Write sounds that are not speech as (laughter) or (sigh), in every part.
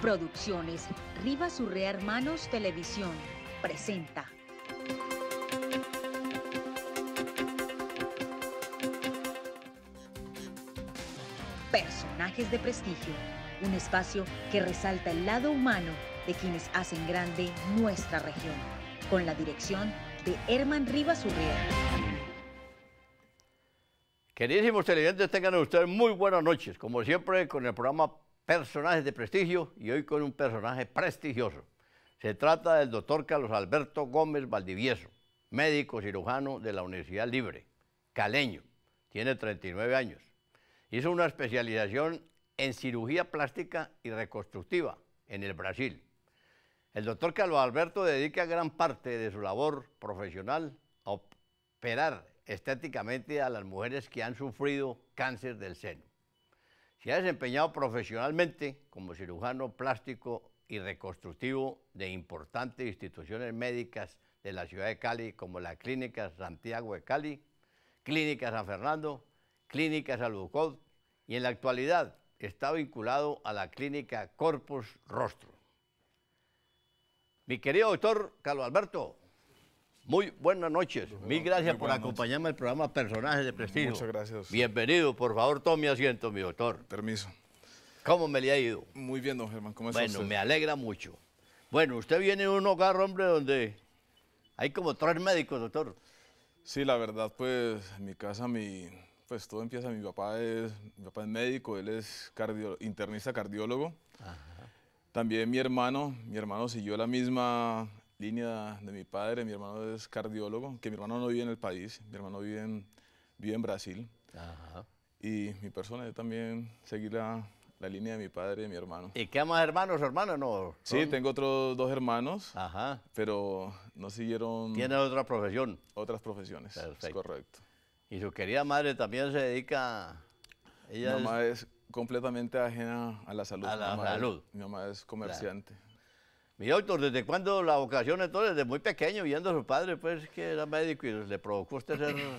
Producciones Rivas Urrea Hermanos Televisión presenta. Personajes de prestigio, un espacio que resalta el lado humano de quienes hacen grande nuestra región, con la dirección de Herman Rivas Urrea. Queridísimos televidentes, tengan ustedes muy buenas noches. Como siempre, con el programa personajes de prestigio y hoy con un personaje prestigioso. Se trata del doctor Carlos Alberto Gómez Valdivieso, médico cirujano de la Universidad Libre, caleño, tiene 39 años. Hizo una especialización en cirugía plástica y reconstructiva en el Brasil. El doctor Carlos Alberto dedica gran parte de su labor profesional a operar estéticamente a las mujeres que han sufrido cáncer del seno. Se ha desempeñado profesionalmente como cirujano plástico y reconstructivo de importantes instituciones médicas de la ciudad de Cali, como la Clínica Santiago de Cali, Clínica San Fernando, Clínica Saludcod, y en la actualidad está vinculado a la Clínica Corpus Rostro. Mi querido doctor Carlos Alberto, muy buenas noches. Mil gracias por acompañarme al programa Personajes de Prestigio. Muchas gracias. Bienvenido. Por favor, tome asiento, mi doctor. Permiso. ¿Cómo me le ha ido? Muy bien, don Germán. ¿Cómo Bueno, me alegra mucho. Bueno, usted viene de un hogar, hombre, donde hay como tres médicos, doctor. Sí, la verdad, pues en mi casa mi, pues todo empieza, mi papá es, mi papá médico, él es internista cardiólogo. También mi hermano, mi hermano siguió la misma, línea de mi padre, mi hermano es cardiólogo, que mi hermano no vive en el país, mi hermano vive en, en Brasil. Y mi persona es también seguir la, línea de mi padre y mi hermano. ¿Y qué más hermanos, hermanos? No, Sí, tengo otros dos hermanos, pero no siguieron... Tiene otra profesión? Otras profesiones, Perfecto. correcto. ¿Y su querida madre también se dedica... Ella mi mamá es... completamente ajena a la salud. A la salud. mi mamá es comerciante. Mira, doctor, ¿desde cuándo la vocación entonces? Desde muy pequeño, viendo a su padre, pues que era médico y le provocó usted ser... (clears throat)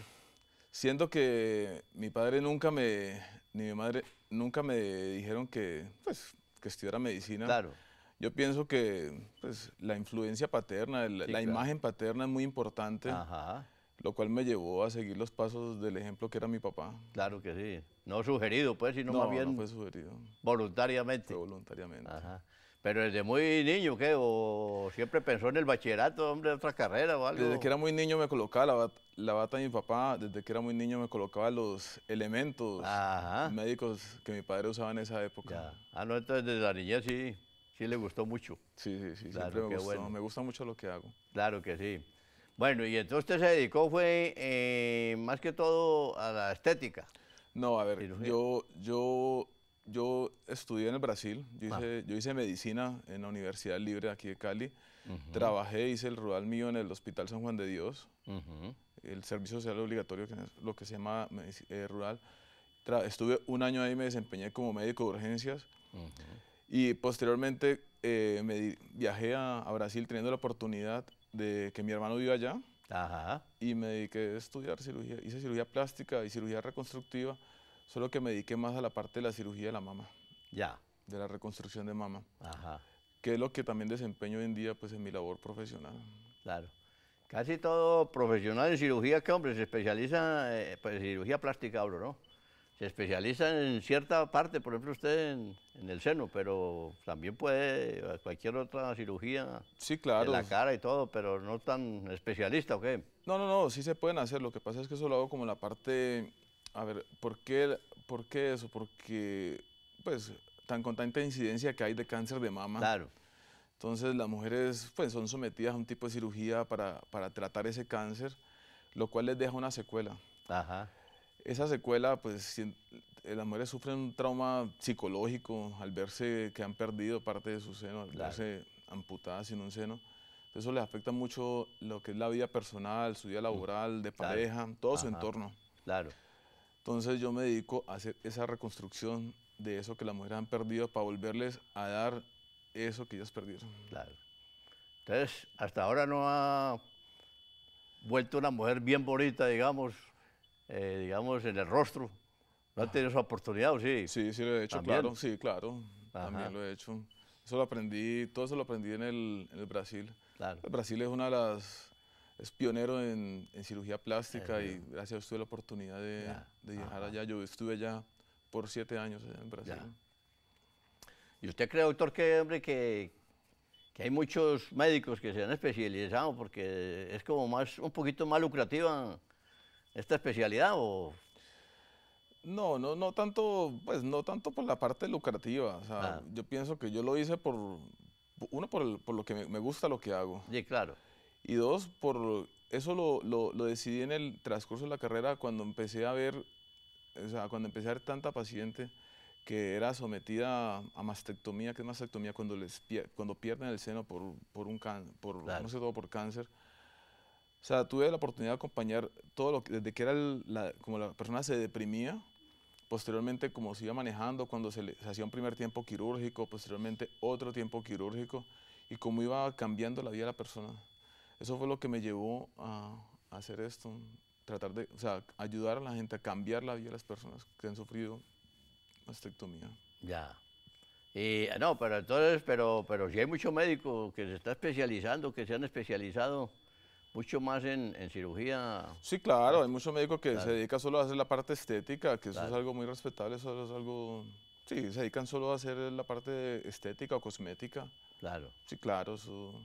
Siendo que mi padre nunca me, ni mi madre, nunca me dijeron que, pues, que estudiara medicina. Claro. Yo pienso que pues, la influencia paterna, la imagen paterna es muy importante, Ajá. lo cual me llevó a seguir los pasos del ejemplo que era mi papá. Claro que sí. No sugerido, pues, sino no, más bien... No, fue sugerido. Voluntariamente. Fue voluntariamente. Ajá. Pero desde muy niño, ¿qué? ¿O siempre pensó en el bachillerato, hombre, otra carrera o algo? Desde que era muy niño me colocaba la, bata de mi papá, desde que era muy niño me colocaba los elementos médicos que mi padre usaba en esa época. Ah, no, entonces desde la niña sí, sí le gustó mucho. Sí, sí, sí, siempre me gustó. Me gusta mucho lo que hago. Claro que sí. Bueno, y entonces usted se dedicó fue eh, más que todo a la estética. No, a ver, yo, yo yo estudié en el Brasil, yo hice, yo hice medicina en la Universidad Libre aquí de Cali, trabajé, hice el rural mío en el Hospital San Juan de Dios, el servicio social obligatorio, que es lo que se llama eh, rural. estuve un año ahí, me desempeñé como médico de urgencias y posteriormente eh, me viajé a, Brasil teniendo la oportunidad de que mi hermano viva allá y me dediqué a estudiar cirugía, hice cirugía plástica y cirugía reconstructiva. Solo que me dediqué más a la parte de la cirugía de la mama. Ya. De la reconstrucción de mama. Ajá. Que es lo que también desempeño hoy en día pues en mi labor profesional. Claro. Casi todo profesional en cirugía, que hombre, se especializa eh, pues, en cirugía plástica, hablo, ¿no? Se especializa en cierta parte, por ejemplo, usted en, el seno, pero también puede eh, cualquier otra cirugía. Sí, claro. En la cara y todo, pero no tan especialista, ¿o qué? No, no, no, sí se pueden hacer. Lo que pasa es que eso hago como la parte a ver, ¿por qué, ¿por qué eso? Porque, pues, tan con tanta incidencia que hay de cáncer de mama. Claro. Entonces, las mujeres, pues, son sometidas a un tipo de cirugía para, para tratar ese cáncer, lo cual les deja una secuela. Ajá. Esa secuela, pues, si, eh, las mujeres sufren un trauma psicológico al verse que han perdido parte de su seno, al verse amputadas sin un seno. eso les afecta mucho lo que es la vida personal, su vida mm. laboral, de pareja, todo su entorno. Claro. Entonces yo me dedico a hacer esa reconstrucción de eso que las mujeres han perdido para volverles a dar eso que ellas perdieron. Claro. Entonces, hasta ahora no ha vuelto una mujer bien bonita, digamos, eh, digamos, en el rostro. ¿No ha ah. tenido esa oportunidad o sí? Sí, sí lo he hecho, claro. Sí, claro. También lo he hecho. Eso lo aprendí, todo eso lo aprendí en el, en el Brasil. Claro. El Brasil es una de las es pionero en, cirugía plástica y gracias a usted la oportunidad de, viajar allá. Yo estuve allá por siete años en Brasil. ¿Y usted cree, doctor, que, hombre, que, hay muchos médicos que se han especializado porque es como más, un poquito más lucrativa esta especialidad o...? No, no, no tanto, pues no tanto por la parte lucrativa. Ah. yo pienso que yo lo hice por, uno por, lo que me, me gusta lo que hago. Sí, claro. Y dos, por eso lo, lo, decidí en el transcurso de la carrera cuando empecé a ver, o sea, cuando empecé a ver tanta paciente que era sometida a mastectomía, que es mastectomía cuando, les cuando pierden el seno por, por un no sé todo, por cáncer. O sea, tuve la oportunidad de acompañar todo lo que, desde que era la, como la persona se deprimía, posteriormente como se iba manejando, cuando se, le, se hacía un primer tiempo quirúrgico, posteriormente otro tiempo quirúrgico, y cómo iba cambiando la vida de la persona. Eso fue lo que me llevó a, hacer esto, tratar de, o sea, ayudar a la gente a cambiar la vida de las personas que han sufrido mastectomía. Ya. Y, ah, no, pero entonces, pero, pero si hay muchos médicos que se está especializando, que se han especializado mucho más en, cirugía. Sí, claro, hay pues, muchos médicos que se dedican solo a hacer la parte estética, que eso es algo muy respetable, eso es algo... Sí, se dedican solo a hacer la parte estética o cosmética. Claro. Sí, claro, eso,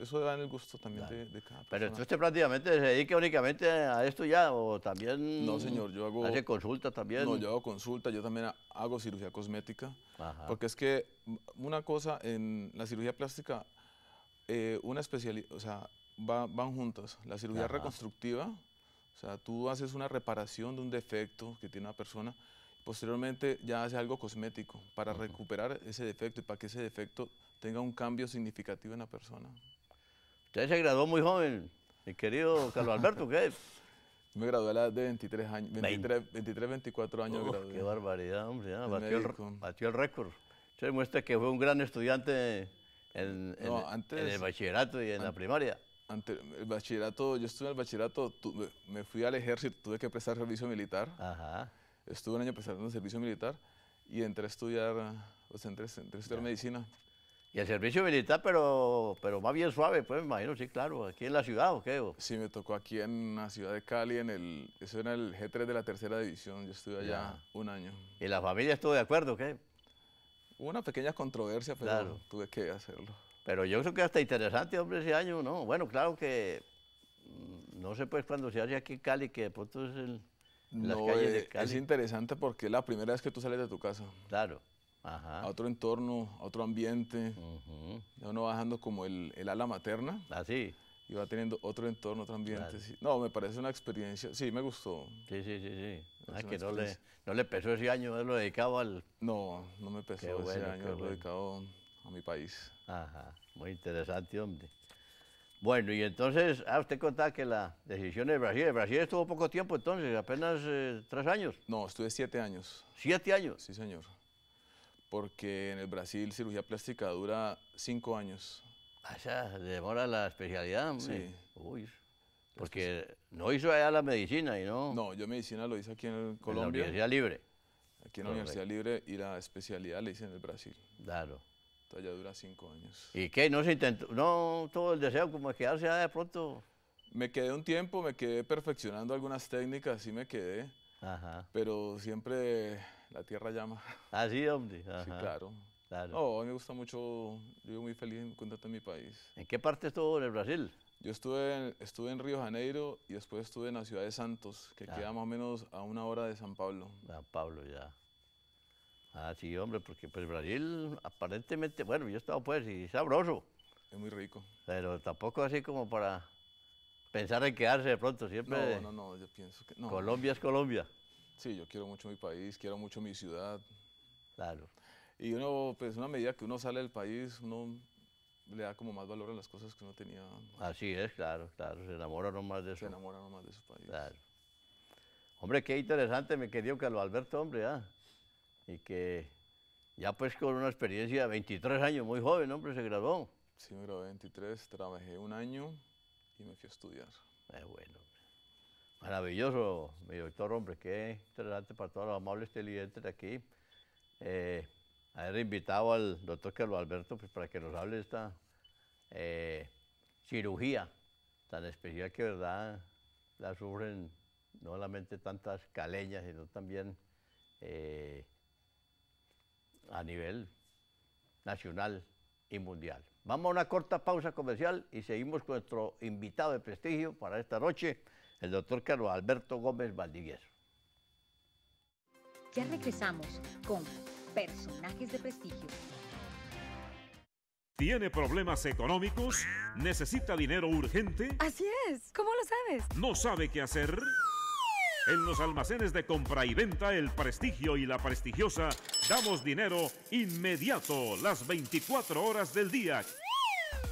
eso da en el gusto también de, cada persona. Pero usted prácticamente se dedica únicamente a esto ya o también... No, señor, yo hago... ¿Hace consulta también? No, yo hago consulta, yo también hago cirugía cosmética, porque es que una cosa, en la cirugía plástica, eh, una especialidad, o sea, van juntas, la cirugía reconstructiva, o sea, tú haces una reparación de un defecto que tiene una persona, Posteriormente ya hace algo cosmético para recuperar ese defecto y para que ese defecto tenga un cambio significativo en la persona. Usted se graduó muy joven, mi querido Carlos Alberto, ¿qué? (laughs) Me gradué a la edad de 23 años, 23, 24 años Qué barbaridad, hombre, batió, el, récord. Se demuestra que fue un gran estudiante en, el bachillerato y en la primaria. Ante, el bachillerato, yo estuve en el bachillerato, me fui al ejército, tuve que prestar servicio militar. Ajá estuve un año prestando servicio militar y entré a estudiar, pues entré, entré a estudiar medicina. Y el servicio militar, pero, pero más bien suave, pues me imagino, sí, claro, aquí en la ciudad o qué. Sí, me tocó aquí en la ciudad de Cali, en el, eso era el G3 de la tercera división, yo estuve allá un año. ¿Y la familia estuvo de acuerdo o qué? Hubo una pequeña controversia, pero tuve que hacerlo. Pero yo creo que hasta interesante, hombre, ese año, ¿no? Bueno, claro que, mm, no sé pues cuando se hace aquí en Cali, que de pronto es el no, eh, Es interesante porque es la primera vez que tú sales de tu casa. Claro. Ajá. A otro entorno, a otro ambiente. Uh uno bajando como el, ala materna. Así. Ah, y va teniendo otro entorno, otro ambiente. No, me parece una experiencia. Sí, me gustó. Sí, sí, sí. sí. Ah, que no le, no pesó ese año lo dedicado al. No, no me pesó ese año haberlo dedicado a mi país. Ajá. Muy interesante, hombre. Bueno, y entonces, ah, usted contaba que la decisión de Brasil, Brasil estuvo poco tiempo entonces, apenas eh, tres años. No, estuve siete años. ¿Siete años? Sí, señor. Porque en el Brasil cirugía plástica dura cinco años. Ah, demora la especialidad, Sí. Uy, porque no hizo allá la medicina y no... No, yo medicina lo hice aquí en Colombia. En la Universidad Libre. Aquí en la Universidad Libre y la especialidad la hice en el Brasil. Claro ya dura cinco años. ¿Y qué? ¿No se intentó? ¿No todo el deseo como de quedarse de pronto? Me quedé un tiempo, me quedé perfeccionando algunas técnicas, sí me quedé. Ajá. Pero siempre la tierra llama. Así, ah, hombre. Sí, claro. Claro. a mí me gusta mucho, yo vivo muy feliz en en mi país. ¿En qué parte estuvo en el Brasil? Yo estuve en, estuve en Río Janeiro y después estuve en la ciudad de Santos, que queda más o menos a una hora de San Pablo. San Pablo, ya. Ah, sí, hombre, porque pues Brasil aparentemente, bueno, yo he estado pues y sabroso. Es muy rico. Pero tampoco así como para pensar en quedarse de pronto, siempre. No, no, no, yo pienso que no. Colombia es Colombia. Sí, yo quiero mucho mi país, quiero mucho mi ciudad. Claro. Y uno, pues una medida que uno sale del país, uno le da como más valor a las cosas que uno tenía. Así es, claro, claro, se enamora nomás de eso. Se enamora nomás de su país. Claro. Hombre, qué interesante, me quedó que lo Alberto, hombre, ¿ah? y que ya pues con una experiencia de 23 años, muy joven, hombre, se graduó. Sí, me gradué 23, trabajé un año y me fui a estudiar. Es eh, bueno, maravilloso, mi doctor, hombre, qué interesante para todos los amables televidentes de aquí. Eh, haber invitado al doctor Carlos Alberto pues, para que nos hable de esta eh, cirugía tan especial que, verdad, la sufren no solamente tantas caleñas, sino también a nivel nacional y mundial. Vamos a una corta pausa comercial y seguimos con nuestro invitado de prestigio para esta noche, el doctor Carlos Alberto Gómez Valdivieso. Ya regresamos con Personajes de Prestigio. ¿Tiene problemas económicos? ¿Necesita dinero urgente? Así es. ¿Cómo lo sabes? ¿No sabe qué hacer? En los almacenes de compra y venta El Prestigio y La Prestigiosa damos dinero inmediato las 24 horas del día.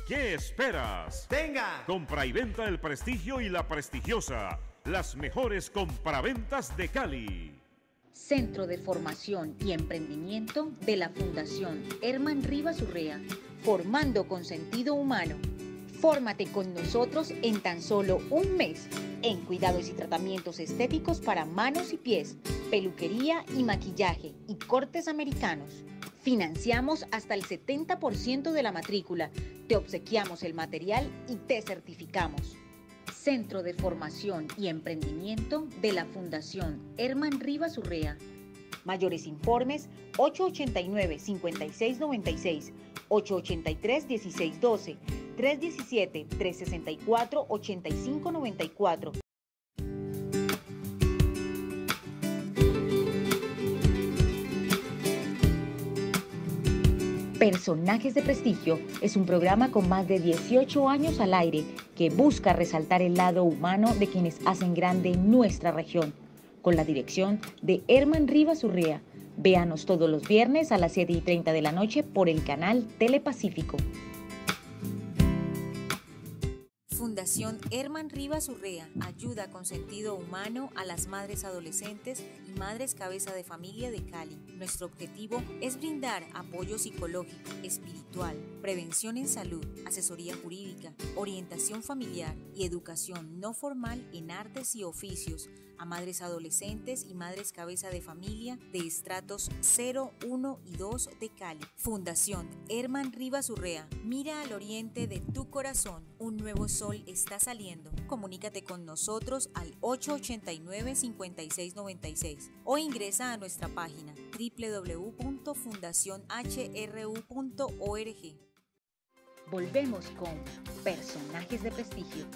¿Qué esperas? ¡Venga! Compra y venta El Prestigio y La Prestigiosa, las mejores compraventas de Cali. Centro de Formación y Emprendimiento de la Fundación Herman Rivas Urrea, formando con sentido humano. Fórmate con nosotros en tan solo un mes en cuidados y tratamientos estéticos para manos y pies, peluquería y maquillaje y cortes americanos. Financiamos hasta el 70% de la matrícula, te obsequiamos el material y te certificamos. Centro de Formación y Emprendimiento de la Fundación Herman Rivas Urrea. Mayores informes 889-5696 883-1612, 317-364-8594. Personajes de Prestigio es un programa con más de 18 años al aire que busca resaltar el lado humano de quienes hacen grande nuestra región, con la dirección de Herman Rivas Urrea Véanos todos los viernes a las 7 y 30 de la noche por el canal Telepacífico. Fundación Herman Rivas Urrea ayuda con sentido humano a las madres adolescentes y madres cabeza de familia de Cali. Nuestro objetivo es brindar apoyo psicológico, espiritual, prevención en salud, asesoría jurídica, orientación familiar y educación no formal en artes y oficios a madres adolescentes y madres cabeza de familia de estratos 0, 1 y 2 de Cali. Fundación Herman Rivas Urrea. Mira al oriente de tu corazón. Un nuevo sol está saliendo. Comunícate con nosotros al 889-5696 o ingresa a nuestra página www.fundacionhru.org. Volvemos con personajes de prestigio.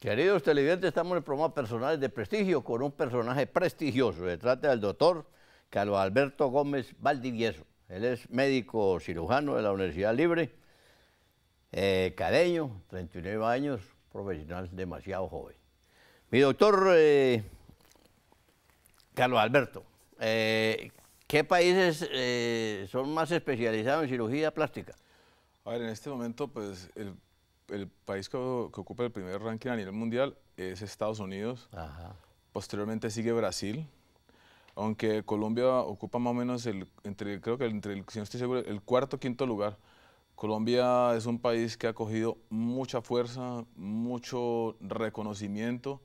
Queridos televidentes, estamos en el programa Personales de Prestigio con un personaje prestigioso. Se trata del doctor Carlos Alberto Gómez Valdivieso. Él es médico cirujano de la Universidad Libre, eh, cadeño, 39 años, profesional demasiado joven. Mi doctor eh, Carlos Alberto, eh, ¿qué países eh, son más especializados en cirugía plástica? A ver, en este momento, pues el el país que, ocupa el primer ranking a nivel mundial es Estados Unidos. Posteriormente sigue Brasil. Aunque Colombia ocupa más o menos el, entre, creo que entre estoy seguro, el cuarto quinto lugar. Colombia es un país que ha cogido mucha fuerza, mucho reconocimiento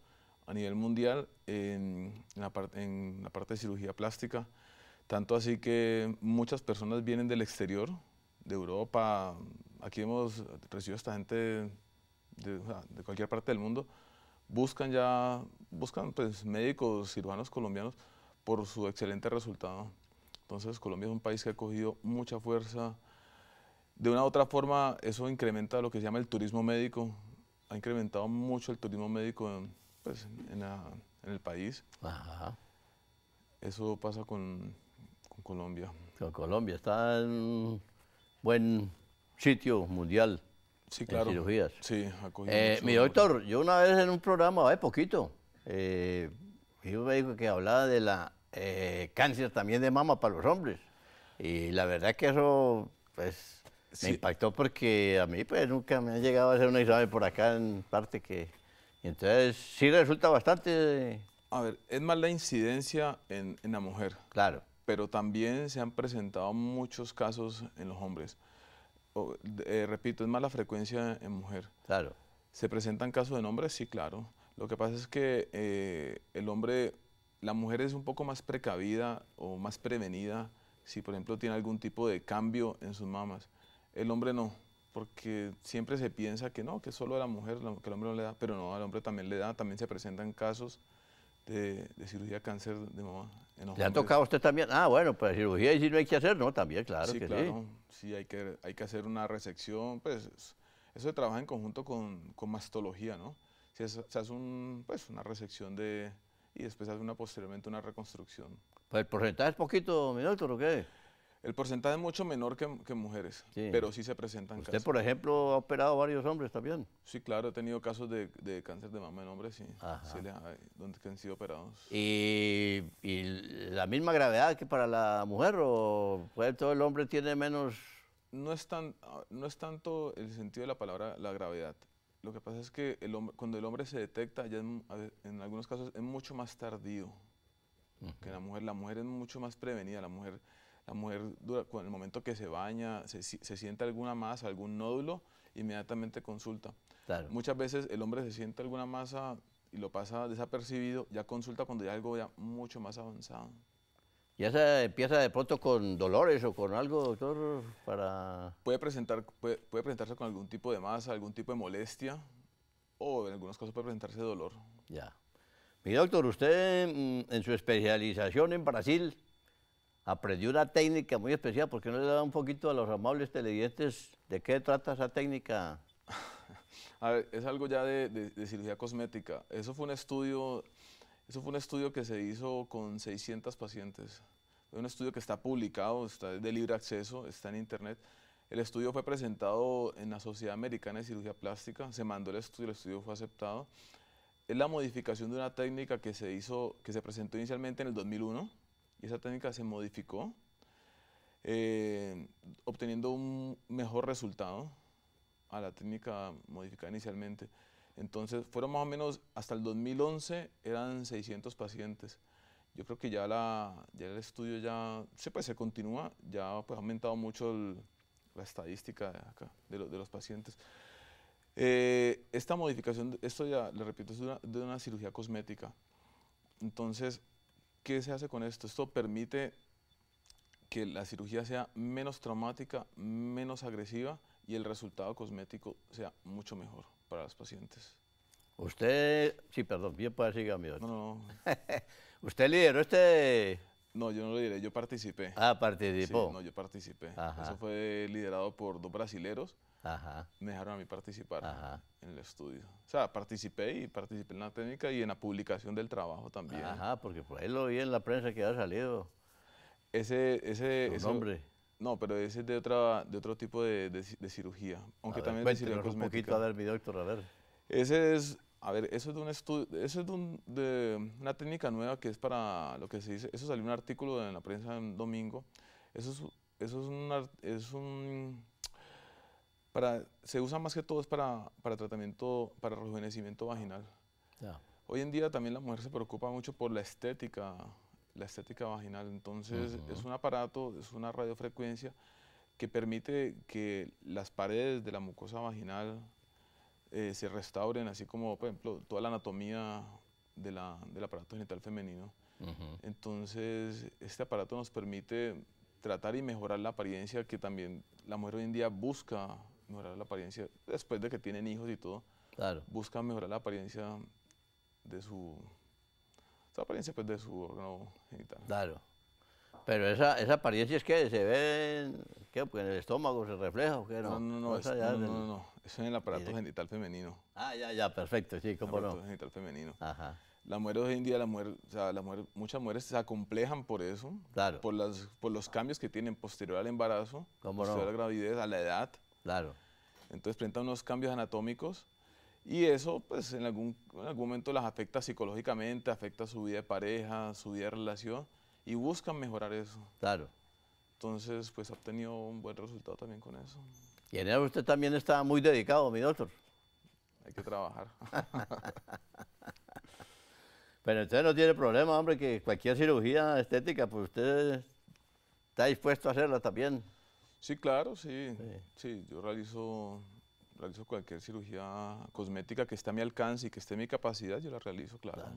a nivel mundial en, la, en la parte de cirugía plástica. Tanto así que muchas personas vienen del exterior, de Europa, aquí hemos recibido esta gente de, cualquier parte del mundo, buscan ya, buscan pues, médicos, cirujanos colombianos por su excelente resultado. Entonces Colombia es un país que ha cogido mucha fuerza. De una u otra forma, eso incrementa lo que se llama el turismo médico. Ha incrementado mucho el turismo médico en, pues, en, el país. Eso pasa con, con Colombia. Con Colombia está en buen sitio mundial sí, claro. en cirugías. Sí, eh, Mi doctor, yo una vez en un programa, hace poquito, eh, yo me dijo que hablaba de la eh, cáncer también de mama para los hombres. Y la verdad que eso, pues, me impactó porque a mí, pues, nunca me ha llegado a hacer un examen por acá en parte que... entonces, sí resulta bastante... A ver, es más la incidencia en, en la mujer. Claro. Pero también se han presentado muchos casos en los hombres. Eh, repito, es más la frecuencia en mujer. Claro. ¿Se presentan casos en hombres? Sí, claro. Lo que pasa es que eh, el hombre, la mujer es un poco más precavida o más prevenida si, por ejemplo, tiene algún tipo de cambio en sus mamas. El hombre no, porque siempre se piensa que no, que solo a la mujer, que el hombre no le da, pero no, al hombre también le da, también se presentan casos de, cirugía cáncer de mamá. ¿Le ha tocado a usted también? Ah, bueno, pues cirugía y si no hay que hacer, ¿no? También, claro sí, que claro, sí. Sí, hay que, hay que hacer una resección, pues eso se trabaja en conjunto con, con mastología, ¿no? Se, se hace un, pues, una resección de, y después hace una, posteriormente una reconstrucción. Pues el porcentaje es poquito, mi doctor, ¿o qué? El porcentaje es mucho menor que, que mujeres, pero sí se presentan Usted, Usted, por ejemplo, ha operado varios hombres también. Sí, claro, he tenido casos de, cáncer de mama en hombres, sí, sí donde han sido operados. ¿Y, la misma gravedad que para la mujer o todo el hombre tiene menos...? No es, tan, no es tanto el sentido de la palabra la gravedad. Lo que pasa es que el hombre, cuando el hombre se detecta, ya en, algunos casos es mucho más tardío que la mujer. La mujer es mucho más prevenida, la mujer la mujer, con el momento que se baña, se, se siente alguna masa, algún nódulo, inmediatamente consulta. Muchas veces el hombre se siente alguna masa y lo pasa desapercibido, ya consulta cuando ya algo ya mucho más avanzado. ¿Ya se empieza de pronto con dolores o con algo, doctor? Para... Puede, presentar, puede, puede, presentarse con algún tipo de masa, algún tipo de molestia o en algunos casos puede presentarse dolor. Ya. Mi doctor, usted mm, en su especialización en Brasil aprendió una técnica muy especial, porque no le da un poquito a los amables televidentes de qué trata esa técnica. (laughs) A ver, es algo ya de, cirugía cosmética. Eso fue un estudio, eso fue un estudio que se hizo con 600 pacientes. Es un estudio que está publicado, está de libre acceso, está en internet. El estudio fue presentado en la Sociedad Americana de Cirugía Plástica, se mandó el estudio, el estudio fue aceptado. Es la modificación de una técnica que se hizo, que se presentó inicialmente en el 2001, y esa técnica se modificó, eh, obteniendo un mejor resultado a la técnica modificada inicialmente. Entonces, fueron más o menos, hasta el 2011 eran 600 pacientes. Yo creo que ya, la, ya el estudio ya se, pues, se continúa, ya pues, ha aumentado mucho la estadística de, de, los pacientes. Eh, esta modificación, esto ya, le repito, es de una cirugía cosmética. Entonces, ¿Qué se hace con esto? Esto permite que la cirugía sea menos traumática, menos agresiva y el resultado cosmético sea mucho mejor para los pacientes. Usted, sí, perdón, bien puede seguir a mi No, no, (laughs) Usted lideró este no, yo no lo diré, yo participé. Ah, participó. Sí, no, yo participé. Eso fue liderado por dos brasileros. Ajá. Me dejaron a mí participar en el estudio. O sea, participé y participé en la técnica y en la publicación del trabajo también. Ajá, porque por ahí lo vi en la prensa que ha salido. Ese, ese, ese nombre. No, pero ese es de otra, de otro tipo de, de, cirugía. Aunque a ver, también de cirugía cosmética. un poquito a ver, mi doctor, a ver. Ese es a ver, eso es de un estudio, es de, una técnica nueva que es para lo que se dice, eso salió en un artículo en la prensa en domingo, eso es, eso es, es un, para, se usa más que todo es para, para tratamiento, para rejuvenecimiento vaginal. Hoy en día también la mujer se preocupa mucho por la estética, la estética vaginal, entonces es un aparato, es una radiofrecuencia que permite que las paredes de la mucosa vaginal eh, se restauren, así como, por ejemplo, toda la anatomía de la, del aparato genital femenino. Entonces, este aparato nos permite tratar y mejorar la apariencia que también la mujer hoy en día busca mejorar la apariencia después de que tienen hijos y todo. Claro. Busca mejorar la apariencia de su, su apariencia pues, de su órgano genital. Claro. Pero esa, esa apariencia es que se ve en, pues en el estómago, se refleja o qué no. No, no, no, es, no, no, no, Eso en el aparato genital femenino. Ah, ya, ya, perfecto, sí, cómo el aparato genital femenino. Ajá. La mujer hoy en día, la mujer, o sea, la mujer, muchas mujeres se acomplejan por eso, claro. por, las, por los cambios que tienen posterior al embarazo, posterior no? a la gravidez, a la edad. Claro. Entonces presentan unos cambios anatómicos y eso, pues, en algún, en algún momento las afecta psicológicamente, afecta su vida de pareja, su vida de relación y buscan mejorar eso. Claro. Entonces, pues ha obtenido un buen resultado también con eso. Y en eso usted también está muy dedicado, mi doctor. Hay que trabajar. (laughs) Pero usted no tiene problema, hombre, que cualquier cirugía estética, pues usted está dispuesto a hacerla también. Sí, claro, sí. Sí, yo realizo, realizo cualquier cirugía cosmética que esté a mi alcance y que esté en mi capacidad, yo la realizo, claro. claro.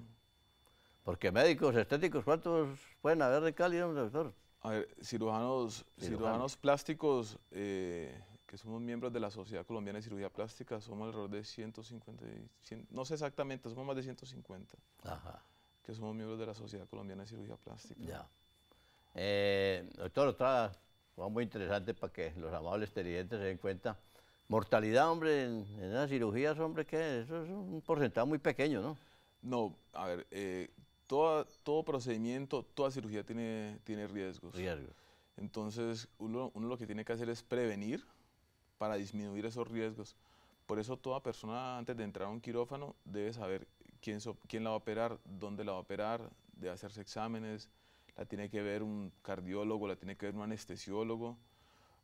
Porque médicos, estéticos, ¿cuántos pueden haber de Cali, doctor? A ver, cirujanos, cirujanos, plásticos, eh, que somos miembros de la Sociedad Colombiana de Cirugía Plástica, somos alrededor de 150, no sé exactamente, somos más de 150. Ajá. Que somos miembros de la Sociedad Colombiana de Cirugía Plástica. Ya. Eh, doctor, otra cosa muy interesante para que los amables televidentes se den cuenta. Mortalidad, hombre, en, las cirugías, hombre, que eso es un porcentaje muy pequeño, ¿no? No, a ver, eh, todo procedimiento, toda cirugía tiene, riesgos. Riesgos. Entonces, uno, lo que tiene que hacer es prevenir para disminuir esos riesgos. Por eso toda persona antes de entrar a un quirófano debe saber quién, la va a operar, dónde la va a operar, debe hacerse exámenes, la tiene que ver un cardiólogo, la tiene que ver un anestesiólogo.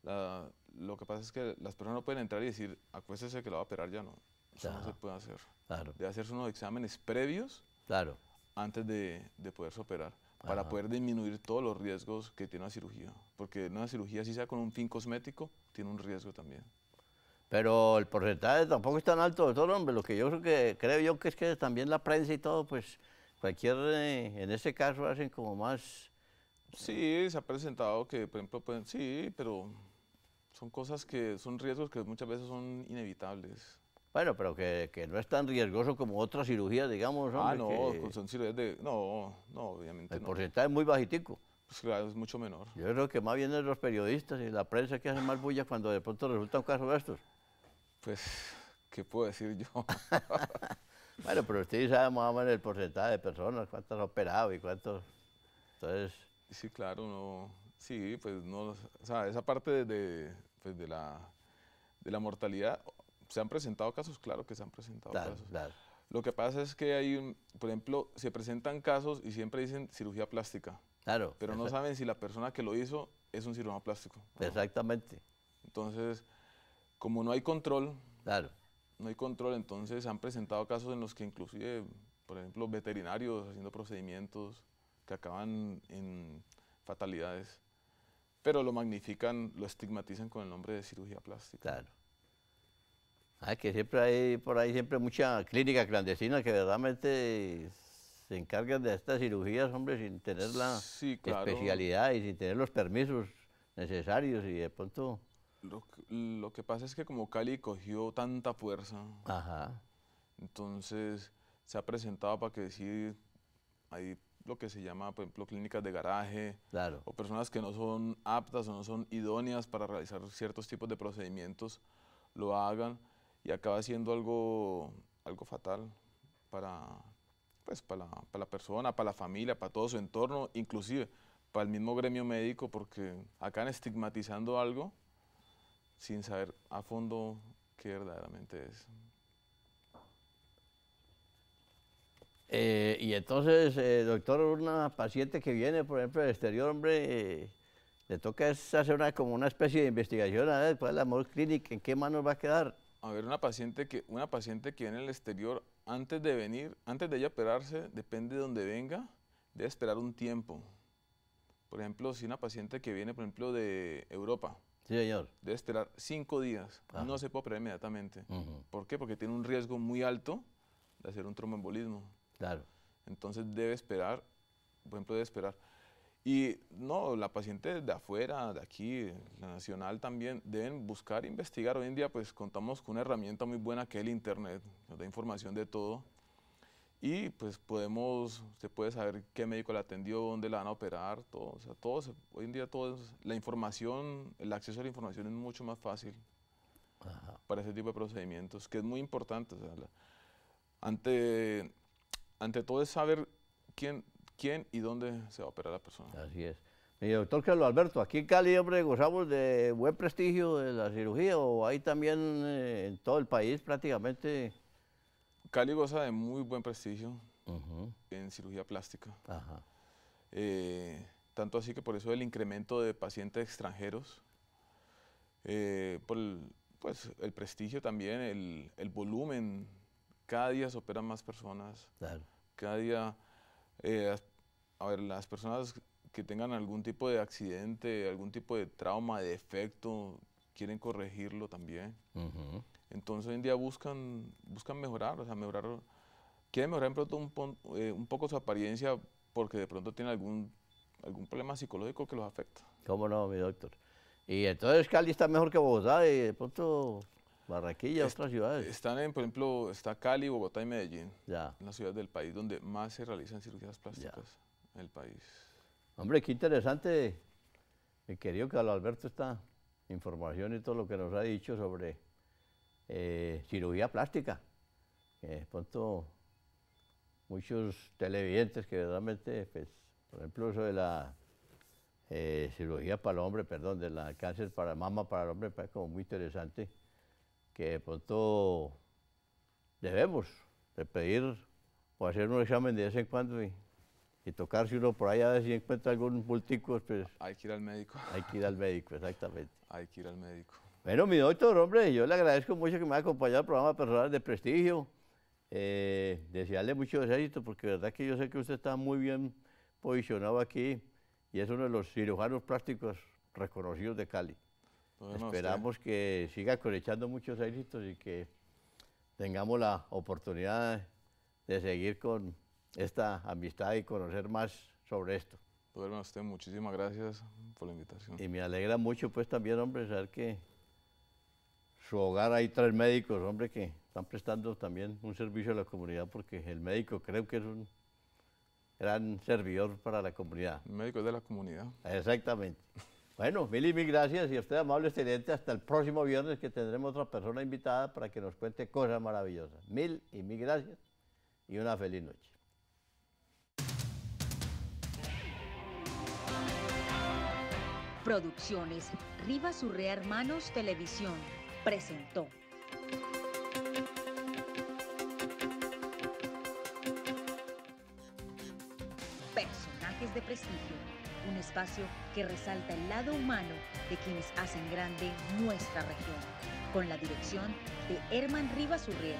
lo que pasa es que las personas no pueden entrar y decir, acuéstese que la va a operar ya no. Eso no se puede hacer. Claro. Debe hacerse unos exámenes previos. Claro antes de, de poderse operar, para poder disminuir todos los riesgos que tiene la cirugía. Porque una cirugía, si sea con un fin cosmético, tiene un riesgo también. Pero el porcentaje tampoco es tan alto, doctor, hombre. Lo que yo creo que creo yo que es que también la prensa y todo, pues cualquier, eh, en ese caso hacen como más... Sí, se ha presentado que, por ejemplo, pueden, sí, pero son cosas que son riesgos que muchas veces son inevitables. Bueno, pero que, no es tan riesgoso como otra cirugía, digamos. ah, no, son cirugías de... No, no, obviamente El porcentaje es muy bajitico. Pues claro, es mucho menor. Yo creo que más bien los periodistas y la prensa que hacen más bulla cuando de pronto resulta un caso de estos. Pues, ¿qué puedo decir yo? (laughs) bueno, pero usted sabe más o menos el porcentaje de personas, cuántas han operado y cuántos... Entonces... Sí, claro, no... Sí, pues no... O sea, esa parte de, pues, de la, de la mortalidad se han presentado casos, claro que se han presentado casos. Lo que pasa es que hay, por ejemplo, se presentan casos y siempre dicen cirugía plástica. Claro. Pero no saben si la persona que lo hizo es un cirujano plástico. Exactamente. Entonces, como no hay control, claro. no hay control, entonces han presentado casos en los que inclusive, por ejemplo, veterinarios haciendo procedimientos que acaban en fatalidades, pero lo magnifican, lo estigmatizan con el nombre de cirugía plástica. Claro. Ah, que siempre hay por ahí siempre mucha clínica clandestina que verdaderamente se encargan de estas cirugías, hombre, sin tener la especialidad y sin tener los permisos necesarios y de pronto... Lo, que pasa es que como Cali cogió tanta fuerza, entonces se ha presentado para que si hay lo que se llama, por ejemplo, clínicas de garaje, o personas que no son aptas o no son idóneas para realizar ciertos tipos de procedimientos, lo hagan y acaba siendo algo, algo fatal para, pues, para, la persona, para la familia, para todo su entorno, inclusive para el mismo gremio médico, porque acaban estigmatizando algo sin saber a fondo qué verdaderamente es. Eh, y entonces, eh, doctor, una paciente que viene, por ejemplo, del exterior, hombre, eh, le toca hacer una, como una especie de investigación a ver cuál la mejor clínica, en qué manos va a quedar a ver una paciente que, una paciente que viene al exterior, antes de venir, antes de ella operarse, depende de dónde venga, debe esperar un tiempo. Por ejemplo, si una paciente que viene, por ejemplo, de Europa, señor. debe esperar cinco días, ah. no se puede operar inmediatamente. ¿Por qué? Porque tiene un riesgo muy alto de hacer un tromboembolismo. Claro. Entonces debe esperar, por ejemplo, debe esperar y no, la paciente de afuera, de aquí, la nacional también, deben buscar investigar. Hoy en día pues contamos con una herramienta muy buena que es el Internet, nos da información de todo. Y pues podemos, se puede saber qué médico la atendió, dónde la van a operar, todo. O sea, todo, hoy en día todo, la información, el acceso a la información es mucho más fácil para ese tipo de procedimientos, que es muy importante. O sea, ante, ante todo es saber quién, quién y dónde se va a operar la persona. Así es. doctor Carlos Alberto, aquí en Cali, hombre, gozamos de buen prestigio de la cirugía, o hay también eh, en todo el país prácticamente. Cali goza de muy buen prestigio en cirugía plástica. Ajá. Eh, tanto así que por eso el incremento de pacientes extranjeros, eh, por el, pues, el prestigio también, el, volumen, cada día se operan más personas. Cada día eh, a ver, las personas que tengan algún tipo de accidente, algún tipo de trauma, de defecto, quieren corregirlo también. Entonces hoy en día buscan, buscan mejorar, o sea, mejorar, quieren mejorar pronto eh, un, poco su apariencia porque de pronto tienen algún, algún problema psicológico que los afecta. ¿Cómo no, mi doctor? Y entonces Cali está mejor que Bogotá, y de pronto Barraquilla, otras ciudades. Están en, por ejemplo, está Cali, Bogotá y Medellín. Ya. En las ciudades del país donde más se realizan cirugías plásticas en el país. Hombre, qué interesante, Me querido Carlos Alberto, esta información y todo lo que nos ha dicho sobre eh, cirugía plástica. de pronto muchos televidentes que verdaderamente, pues, por ejemplo, eso de la eh, cirugía para el hombre, perdón, de la cáncer para mama para el hombre, parece pues, como muy interesante que de pronto debemos de pedir o hacer un examen de vez en cuando y, tocar si uno por allá a ver si encuentra algún bultico. Pues, hay que ir al médico. Hay que ir al médico, exactamente. (laughs) hay que ir al médico. Bueno, mi doctor, hombre, yo le agradezco mucho que me haya acompañado al programa Personal de Prestigio. Eh, desearle mucho éxito porque la verdad que yo sé que usted está muy bien posicionado aquí y es uno de los cirujanos plásticos reconocidos de Cali. Esperamos que siga cosechando muchos éxitos y que tengamos la oportunidad de seguir con esta amistad y conocer más sobre esto. Pues usted, muchísimas gracias por la invitación. Y me alegra mucho, pues también, hombre, saber que su hogar hay tres médicos, hombre, que están prestando también un servicio a la comunidad, porque el médico creo que es un gran servidor para la comunidad. El médico es de la comunidad. Exactamente. (laughs) Bueno, mil y mil gracias y usted, amable excelente, hasta el próximo viernes que tendremos otra persona invitada para que nos cuente cosas maravillosas. Mil y mil gracias y una feliz noche. Producciones Rivas Hermanos Televisión presentó. Personajes de prestigio un espacio que resalta el lado humano de quienes hacen grande nuestra región, con la dirección de Herman Rivas Urriel.